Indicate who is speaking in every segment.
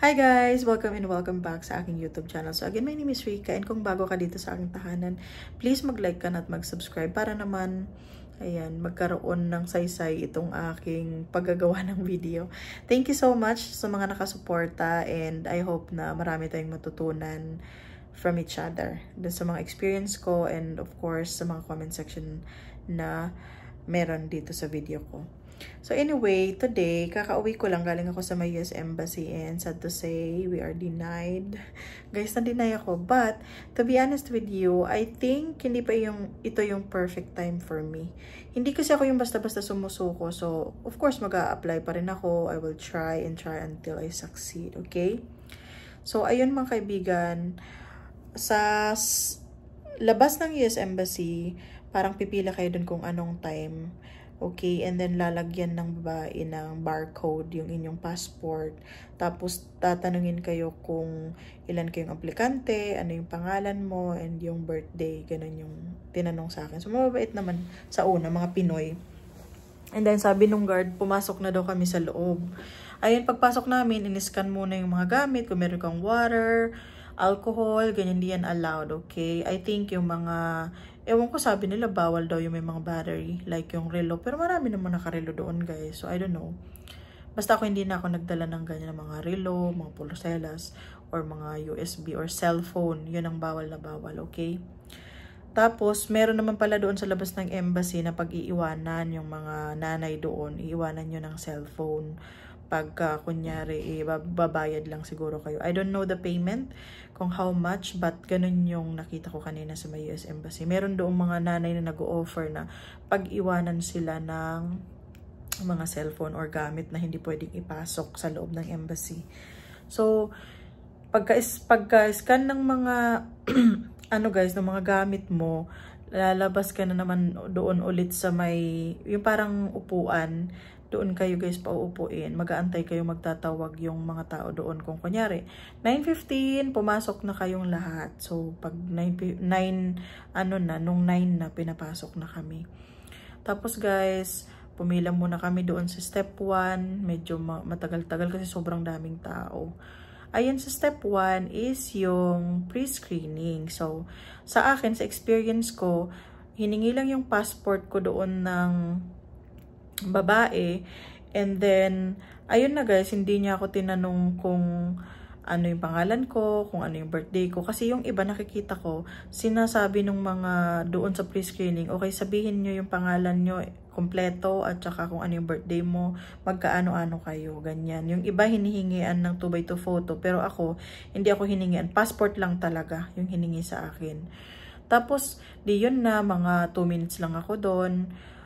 Speaker 1: Hi guys! Welcome and welcome back sa aking YouTube channel. So again, my name is Rika and kung bago ka dito sa aking tahanan, please mag-like ka na at mag-subscribe para naman ayan, magkaroon ng saysay itong aking paggagawa ng video. Thank you so much sa mga nakasuporta and I hope na marami tayong matutunan from each other. Dun sa mga experience ko and of course sa mga comment section na meron dito sa video ko. So anyway, today, kakauwi ko lang. Galing ako sa my US Embassy and sad to say, we are denied. Guys, na-deny ako. But, to be honest with you, I think hindi pa yung, ito yung perfect time for me. Hindi kasi ako yung basta-basta sumusuko. So, of course, mag apply pa rin ako. I will try and try until I succeed. Okay? So, ayun mga kaibigan. Sa labas ng US Embassy, parang pipila kayo dun kung anong time Okay, and then lalagyan ng babae ng barcode yung inyong passport. Tapos tatanungin kayo kung ilan kayong aplikante, ano yung pangalan mo, and yung birthday. Ganun yung tinanong sa akin. So mababait naman sa una, mga Pinoy. And then sabi nung guard, pumasok na daw kami sa loob. Ayun, pagpasok namin, in-scan muna yung mga gamit. Kung meron kang water, alcohol, ganyan di allowed, okay? I think yung mga Ewan ko sabi nila bawal daw yung may mga battery like yung relo. Pero marami naman nakarelo doon guys. So I don't know. Basta ako hindi na ako nagdala ng ganyan ng mga relo, mga pulselas, or mga USB or cellphone. Yun ang bawal na bawal, okay? Tapos, meron naman pala doon sa labas ng embassy na pag iiwanan yung mga nanay doon, iiwanan nyo ng cellphone. Pagka, kunyari, eh, babayad lang siguro kayo. I don't know the payment kung how much, but ganun yung nakita ko kanina sa may US Embassy. Meron doong mga nanay na nag-o-offer na pag-iwanan sila ng mga cellphone or gamit na hindi pwedeng ipasok sa loob ng embassy. So, pagka-scan pagka ng mga, ano guys, ng mga gamit mo, lalabas ka na naman doon ulit sa may, yung parang upuan, doon kayo guys pauupuin. Mag-aantay kayo magtatawag yung mga tao doon. Kung kunyari, 9.15, pumasok na kayong lahat. So, pag 9, 9 ano na, nung 9 na, pinapasok na kami. Tapos guys, pumila muna kami doon sa step 1. Medyo matagal-tagal kasi sobrang daming tao. Ayun sa step 1 is yung pre-screening. So, sa akin, sa experience ko, hiningi lang yung passport ko doon ng babae. And then, ayun na guys, hindi niya ako tinanong kung ano yung pangalan ko, kung ano yung birthday ko. Kasi yung iba nakikita ko, sinasabi ng mga doon sa pre-screening, okay, sabihin nyo yung pangalan nyo kompleto at saka kung ano yung birthday mo, magkaano-ano kayo, ganyan. Yung iba hinihingian ng 2x2 photo, pero ako, hindi ako hiningian. Passport lang talaga yung hiningi sa akin. Tapos, di yun na, mga 2 minutes lang ako doon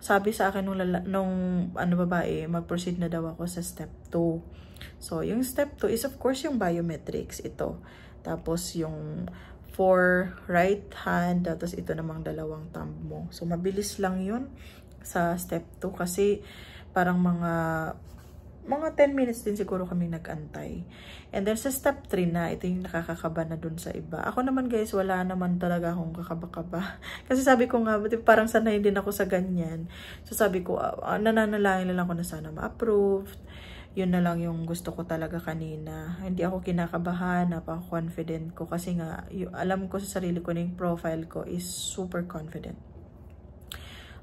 Speaker 1: sabi sa akin nung, lala, nung ano babae, mag-proceed na daw ako sa step 2. So, yung step 2 is of course yung biometrics, ito. Tapos yung for right hand, tapos ito namang dalawang thumb mo. So, mabilis lang yun sa step 2 kasi parang mga mga 10 minutes din siguro kami nagantay. And then sa step 3 na, ito yung nakakakaba na dun sa iba. Ako naman guys, wala naman talaga akong kakaba-kaba. Kasi sabi ko nga, parang sanay din ako sa ganyan. So sabi ko, uh, ah, ah, nananalain lang ako na sana ma-approve. Yun na lang yung gusto ko talaga kanina. Hindi ako kinakabahan, napaka-confident ko. Kasi nga, alam ko sa sarili ko na yung profile ko is super confident.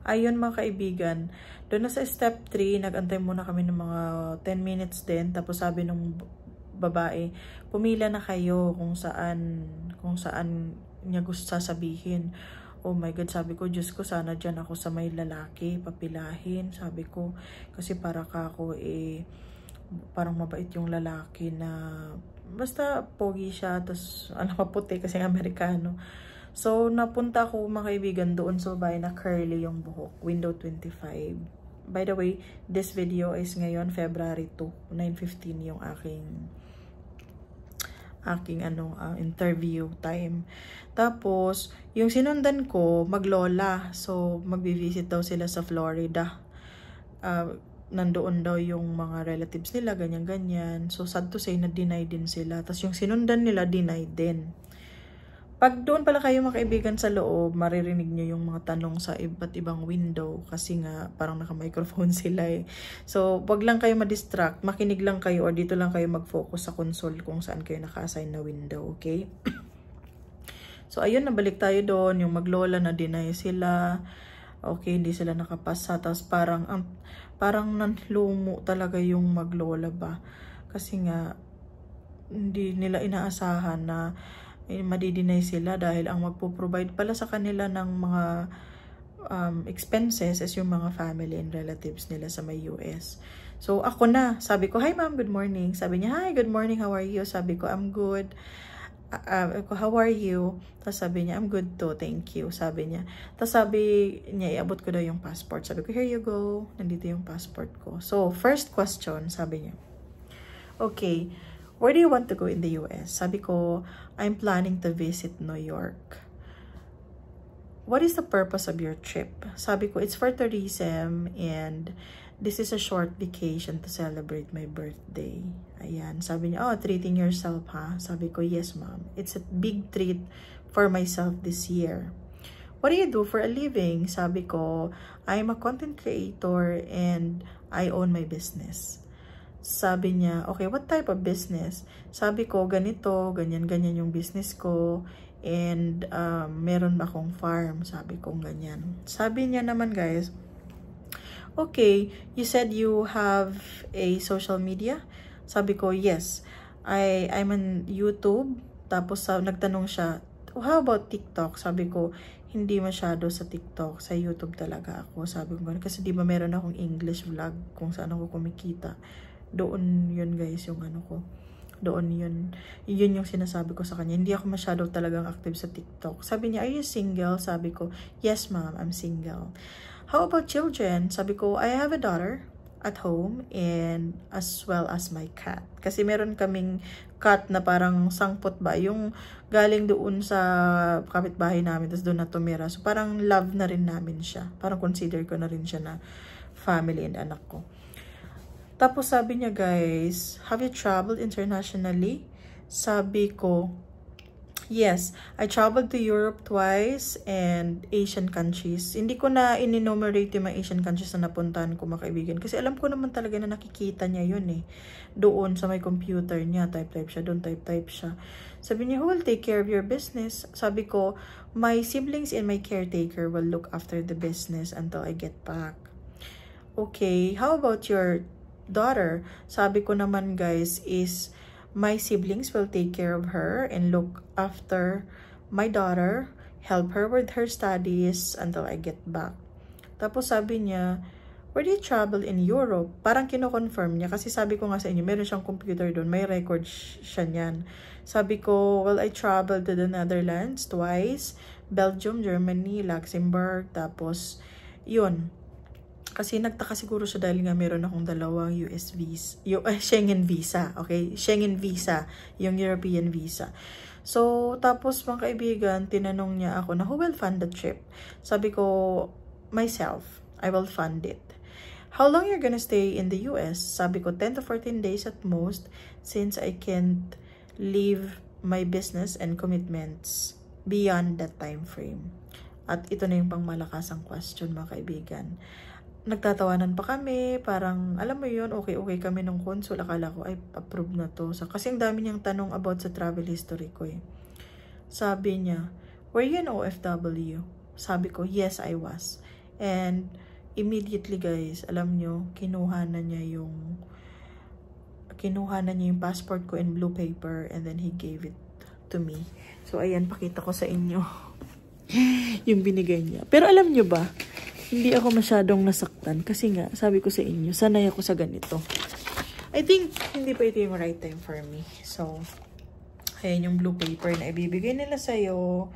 Speaker 1: Ayun mga kaibigan, doon na sa step 3, nagantay muna kami ng mga 10 minutes din. Tapos sabi nung babae, pumila na kayo kung saan, kung saan niya gusto sasabihin. Oh my God, sabi ko, Diyos ko, sana dyan ako sa may lalaki, papilahin. Sabi ko, kasi para ka ako eh, parang mabait yung lalaki na, basta pogi siya, tapos alam mo puti kasi Amerikano. So, napunta ako mga kaibigan doon so bahay na curly yung buhok. Window 25. By the way, this video is ngayon February 2, 9.15 yung aking aking ano uh, interview time. Tapos, yung sinundan ko, maglola. So, magbi-visit daw sila sa Florida. Uh, nandoon daw yung mga relatives nila, ganyan-ganyan. So, sad to say na deny din sila. Tapos, yung sinundan nila, deny din. Pag doon pala kayo makaibigan sa loob, maririnig nyo yung mga tanong sa iba't ibang window kasi nga parang naka-microphone sila eh. So, wag lang kayo ma-distract, makinig lang kayo or dito lang kayo mag-focus sa console kung saan kayo naka-assign na window, okay? so, ayun, nabalik tayo doon, yung maglola na deny sila, okay, hindi sila nakapasa, tapos parang, um, parang nanlumo talaga yung maglola ba? Kasi nga, hindi nila inaasahan na ay eh, madideny sila dahil ang magpo-provide pala sa kanila ng mga um, expenses is yung mga family and relatives nila sa may US. So ako na, sabi ko, "Hi ma'am, good morning." Sabi niya, "Hi, good morning. How are you?" Sabi ko, "I'm good." Uh, how are you? Tapos sabi niya, I'm good too, thank you, sabi niya. Tapos sabi niya, iabot ko daw yung passport. Sabi ko, here you go, nandito yung passport ko. So, first question, sabi niya. Okay, where do you want to go in the US? Sabi ko, I'm planning to visit New York. What is the purpose of your trip? Sabi ko, it's for tourism and this is a short vacation to celebrate my birthday. Ayan. Sabi niya, oh, treating yourself ha? Sabi ko, yes ma'am. It's a big treat for myself this year. What do you do for a living? Sabi ko, I'm a content creator and I own my business sabi niya, okay, what type of business? Sabi ko, ganito, ganyan-ganyan yung business ko. And um, meron ba akong farm? Sabi ko, ganyan. Sabi niya naman guys, okay, you said you have a social media? Sabi ko, yes. I, I'm on YouTube. Tapos uh, nagtanong siya, how about TikTok? Sabi ko, hindi masyado sa TikTok, sa YouTube talaga ako. Sabi ko, kasi di ba meron akong English vlog kung saan ako kumikita doon yun guys yung ano ko doon yun. Yun yung sinasabi ko sa kanya. Hindi ako masyado talagang active sa TikTok. Sabi niya, are you single? Sabi ko, yes ma'am, I'm single. How about children? Sabi ko, I have a daughter at home and as well as my cat. Kasi meron kaming cat na parang sangpot ba, yung galing doon sa kapitbahay namin, tapos doon na tumira. So parang love na rin namin siya. Parang consider ko na rin siya na family and anak ko. Tapos sabi niya guys, have you traveled internationally? Sabi ko, yes, I traveled to Europe twice and Asian countries. Hindi ko na in-enumerate yung mga Asian countries na napuntahan ko mga kaibigan. Kasi alam ko naman talaga na nakikita niya yun eh. Doon sa may computer niya, type-type siya, doon type-type siya. Sabi niya, who will take care of your business? Sabi ko, my siblings and my caretaker will look after the business until I get back. Okay, how about your daughter. Sabi ko naman guys is my siblings will take care of her and look after my daughter, help her with her studies until I get back. Tapos sabi niya, where do you travel in Europe? Parang kino-confirm niya kasi sabi ko nga sa inyo, meron siyang computer doon, may record siya niyan. Sabi ko, well, I traveled to the Netherlands twice, Belgium, Germany, Luxembourg, tapos yun kasi nagtaka siguro siya dahil nga meron akong dalawang US visa, yung, eh, Schengen visa, okay? Schengen visa, yung European visa. So, tapos mga kaibigan, tinanong niya ako na who will fund the trip? Sabi ko, myself, I will fund it. How long you're gonna stay in the US? Sabi ko, 10 to 14 days at most since I can't leave my business and commitments beyond that time frame. At ito na yung pangmalakasang question mga kaibigan nagtatawanan pa kami, parang alam mo yon okay-okay kami nung consul. Akala ko ay approve na to. So, kasi ang dami niyang tanong about sa travel history ko eh. Sabi niya, were you an OFW? Sabi ko, yes I was. And immediately guys, alam nyo, kinuha na niya yung kinuha na niya yung passport ko in blue paper and then he gave it to me. So, ayan, pakita ko sa inyo yung binigay niya. Pero alam nyo ba, hindi ako masyadong nasaktan. Kasi nga, sabi ko sa inyo, sanay ako sa ganito. I think, hindi pa ito yung right time for me. So, ayan yung blue paper na ibibigay nila sa'yo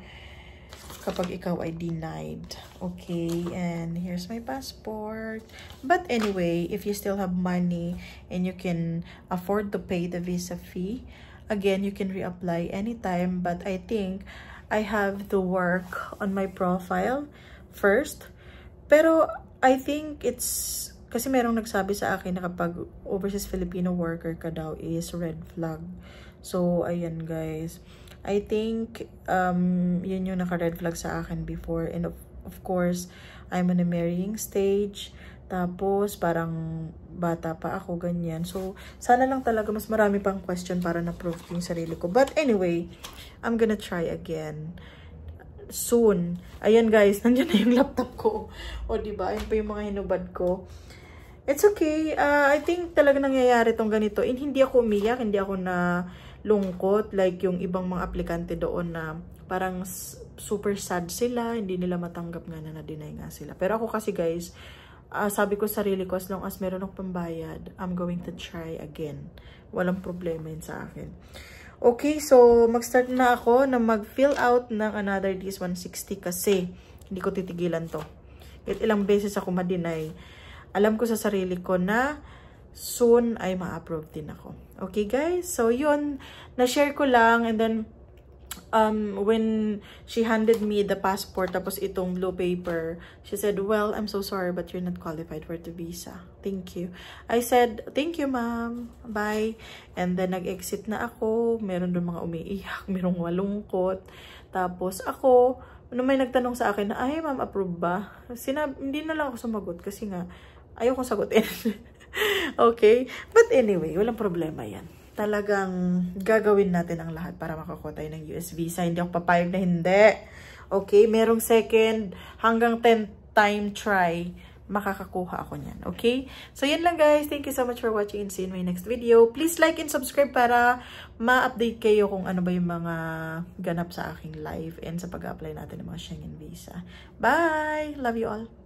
Speaker 1: kapag ikaw ay denied. Okay, and here's my passport. But anyway, if you still have money and you can afford to pay the visa fee, again, you can reapply anytime. But I think I have to work on my profile first pero, I think it's, kasi merong nagsabi sa akin na kapag overseas Filipino worker ka daw is red flag. So, ayan guys. I think, um, yun yung naka-red flag sa akin before. And of, of course, I'm in a marrying stage. Tapos, parang bata pa ako, ganyan. So, sana lang talaga mas marami pang question para na-proof yung sarili ko. But anyway, I'm gonna try again soon. Ayan guys, nandiyan na yung laptop ko. O ba diba? Ayun pa yung mga hinubad ko. It's okay. Uh, I think talaga nangyayari tong ganito. In, hindi ako umiyak, hindi ako na lungkot. Like yung ibang mga aplikante doon na parang super sad sila. Hindi nila matanggap nga na na-deny nga sila. Pero ako kasi guys, uh, sabi ko sarili ko, as long as meron akong pambayad, I'm going to try again. Walang problema yun sa akin. Okay, so mag-start na ako na mag-fill out ng another DS-160 kasi hindi ko titigilan to. At ilang beses ako ma-deny. Alam ko sa sarili ko na soon ay ma-approve din ako. Okay guys? So yun, na-share ko lang and then um, when she handed me the passport tapos itong blue paper, she said, well, I'm so sorry but you're not qualified for the visa. Thank you. I said, thank you ma'am. Bye. And then nag-exit na ako. Meron doon mga umiiyak, merong walungkot. Tapos ako, ano may nagtanong sa akin na, ay ma'am, approve ba? Sinab hindi na lang ako sumagot kasi nga, ayaw sagutin. okay? But anyway, walang problema yan talagang gagawin natin ang lahat para makakuha tayo ng US visa. Hindi ako papayag na hindi. Okay, merong second hanggang 10 time try makakakuha ako niyan. Okay? So, yan lang guys. Thank you so much for watching and see you in my next video. Please like and subscribe para ma-update kayo kung ano ba yung mga ganap sa aking life and sa pag-apply natin ng mga Schengen visa. Bye! Love you all!